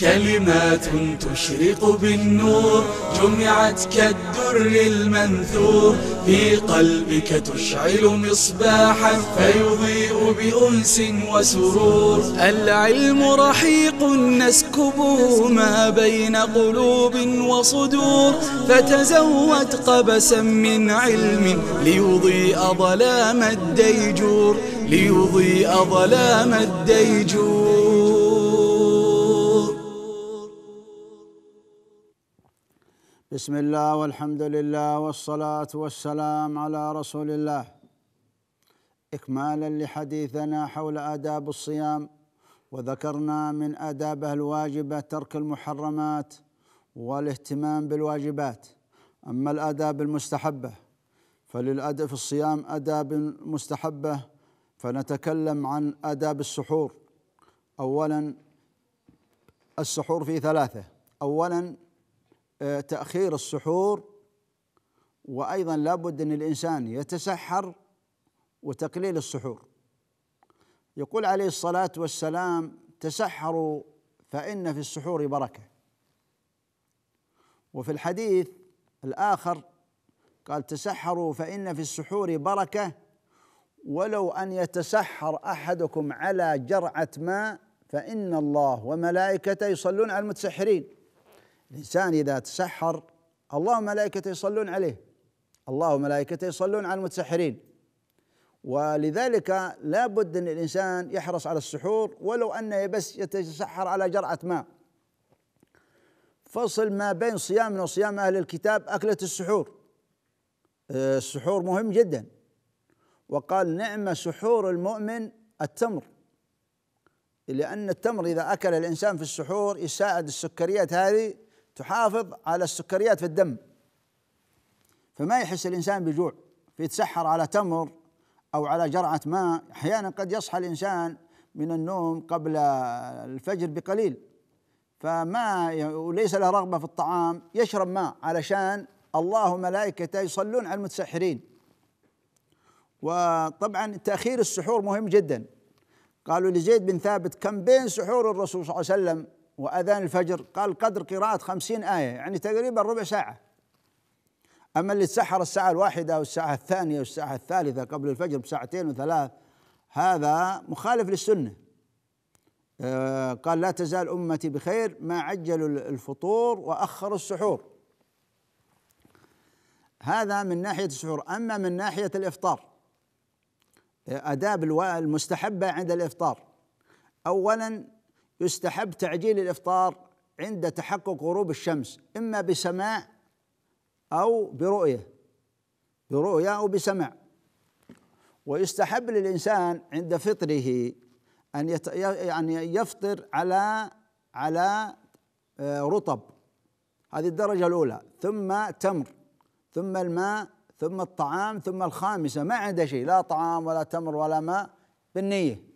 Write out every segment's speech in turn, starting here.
كلمات تشرق بالنور جمعت كالدر المنثور في قلبك تشعل مصباحا فيضيء بأنس وسرور العلم رحيق نسكبه ما بين قلوب وصدور فتزود قبسا من علم ليضيء ظلام الديجور ليضيء ظلام الديجور بسم الله والحمد لله والصلاة والسلام على رسول الله إكمالا لحديثنا حول آداب الصيام وذكرنا من آدابه الواجبة ترك المحرمات والاهتمام بالواجبات أما الآداب المستحبة فللأدب في الصيام آداب مستحبة فنتكلم عن آداب السحور أولا السحور في ثلاثة أولا آه، تأخير السحور وأيضا لا بد أن الإنسان يتسحر وتقليل السحور يقول عليه الصلاة والسلام تسحروا فإن في السحور بركة وفي الحديث الآخر قال تسحروا فإن في السحور بركة ولو أن يتسحر أحدكم على جرعة ماء فإن الله وملائكته يصلون على المتسحرين الإنسان إذا تسحر الله وملائكته يصلون عليه الله وملائكته يصلون على المتسحرين ولذلك لا بد أن الإنسان يحرص على السحور ولو أنه بس يتسحر على جرعة ماء فصل ما بين صيامنا وصيام أهل الكتاب أكلة السحور آه، السحور مهم جدا وقال نعم سحور المؤمن التمر لأن التمر إذا أكل الإنسان في السحور يساعد السكريات هذه تحافظ على السكريات في الدم فما يحس الإنسان بجوع فيتسحر على تمر أو على جرعة ماء أحيانا قد يصحى الإنسان من النوم قبل الفجر بقليل فما وليس له رغبة في الطعام يشرب ماء علشان الله وملائكته يصلون على المتسحرين وطبعا تأخير السحور مهم جدا قالوا لزيد بن ثابت كم بين سحور الرسول صلى الله عليه وسلم وأذان الفجر قال قدر قراءة خمسين آية يعني تقريبا ربع ساعة أما اللي تسحر الساعة الواحدة والساعة الثانية والساعة الثالثة قبل الفجر بساعتين وثلاث هذا مخالف للسنة آه، قال لا تزال أمتي بخير ما عجلوا الفطور وأخروا السحور هذا من ناحية السحور أما من ناحية الإفطار آه، آداب المستحبة عند الإفطار أولا يستحب تعجيل الافطار عند تحقق غروب الشمس اما بسماع او برؤيه برؤيه او بسمع ويستحب للانسان عند فطره ان يت... يعني يفطر على على آه، رطب هذه الدرجه الاولى ثم تمر ثم الماء ثم الطعام ثم الخامسه ما عنده شيء لا طعام ولا تمر ولا ماء بالنيه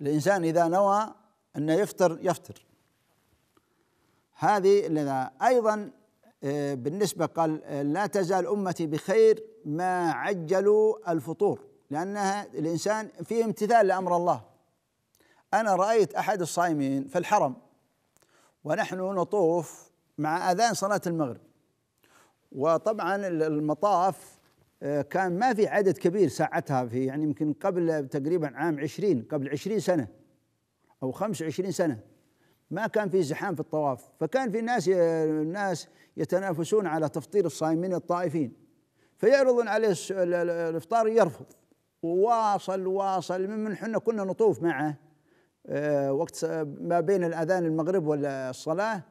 الإنسان إذا نوى أنه يفطر يفطر هذه أيضا آه، بالنسبة قال آه، لا تزال أمتي بخير ما عجلوا الفطور لأنها الإنسان فيه امتثال لأمر الله أنا رأيت أحد الصائمين في الحرم ونحن نطوف مع أذان صلاة المغرب وطبعا المطاف آه، كان ما في عدد كبير ساعتها في يعني يمكن قبل تقريبا عام 20 قبل 20 سنه او 25 سنه ما كان في زحام في الطواف فكان في ناس الناس يتنافسون على تفطير الصائمين الطائفين فيعرضون عليه الافطار يرفض وواصل واصل من حنا كنا نطوف معه آه، وقت ما بين الاذان المغرب والصلاه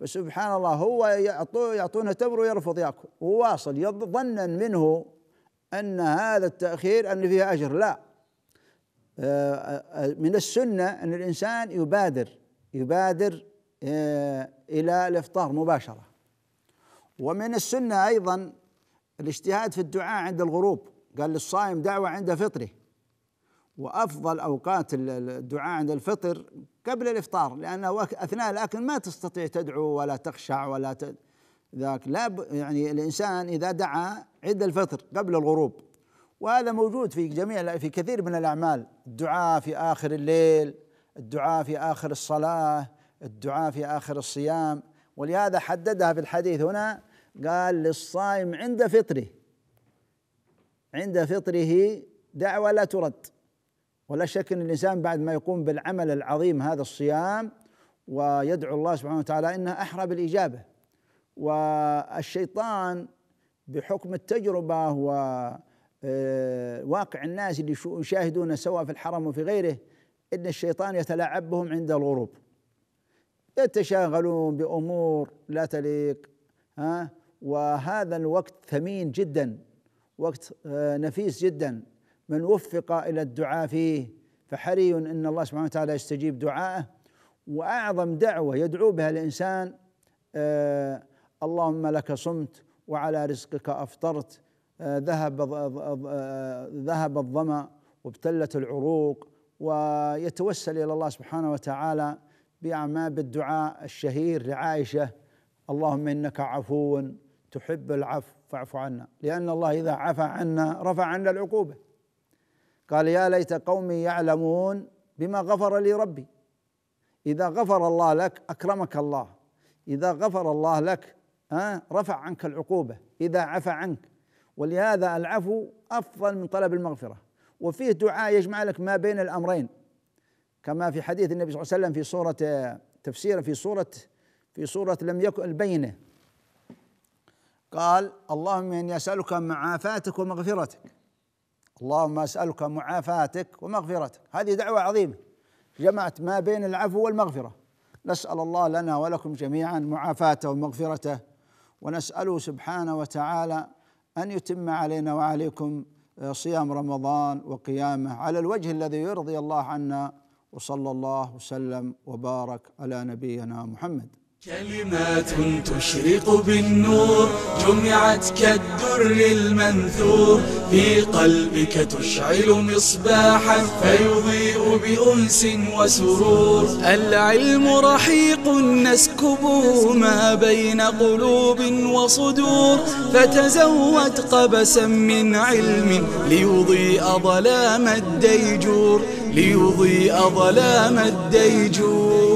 فسبحان الله هو يعطوه يعطونه تمر ويرفض ياكل وواصل ظنا منه ان هذا التاخير ان فيه اجر لا آه، آه، آه، من السنه ان الانسان يبادر يبادر الى الافطار مباشره ومن السنه ايضا الاجتهاد في الدعاء عند الغروب قال للصائم دعوه عند فطره وافضل اوقات الدعاء عند الفطر قبل الافطار لانه اثناء الاكل ما تستطيع تدعو ولا تخشع ولا ت... ذاك لا ب... يعني الانسان اذا دعا عند الفطر قبل الغروب وهذا موجود في جميع في كثير من الاعمال الدعاء في اخر الليل الدعاء في اخر الصلاه الدعاء في اخر الصيام ولهذا حددها في الحديث هنا قال للصائم عند فطره عند فطره دعوه لا ترد ولا شك ان الانسان بعد ما يقوم بالعمل العظيم هذا الصيام ويدعو الله سبحانه وتعالى انه احرى بالاجابه والشيطان بحكم التجربه وواقع آه، الناس اللي يشاهدون سواء في الحرم وفي غيره ان الشيطان يتلاعب بهم عند الغروب يتشاغلون بامور لا تليق ها وهذا الوقت ثمين جدا وقت آه، نفيس جدا من وفق الى الدعاء فيه فحري ان الله سبحانه وتعالى يستجيب دعائه واعظم دعوه يدعو بها الانسان آه اللهم لك صمت وعلى رزقك افطرت آه ذهب آه، ذهب الظما وابتلت العروق ويتوسل الى الله سبحانه وتعالى باعمال بالدعاء الشهير لعائشه اللهم انك عفو تحب العفو فاعف عنا لان الله اذا عفى عنا رفع عنا العقوبه قال يا ليت قومي يعلمون بما غفر لي ربي اذا غفر الله لك اكرمك الله اذا غفر الله لك آه، رفع عنك العقوبه اذا عفى عنك ولهذا العفو افضل من طلب المغفره وفيه دعاء يجمع لك ما بين الامرين كما في حديث النبي صلى الله عليه وسلم في سوره تفسير في سوره في سوره لم يكن البينه قال اللهم اني اسالك معافاتك ومغفرتك اللهم اسالك معافاتك ومغفرتك هذه دعوه عظيمه جمعت ما بين العفو والمغفره نسال الله لنا ولكم جميعا معافاته ومغفرته ونساله سبحانه وتعالى ان يتم علينا وعليكم آه، صيام رمضان وقيامه على الوجه الذي يرضي الله عنا وصلى الله وسلم وبارك على نبينا محمد كلمات تشرق بالنور جمعت كالدر المنثور في قلبك تشعل مصباحا فيضيء بأنس وسرور العلم رحيق نسكبه ما بين قلوب وصدور فتزود قبسا من علم ليضيء ظلام الديجور ليضيء ظلام الديجور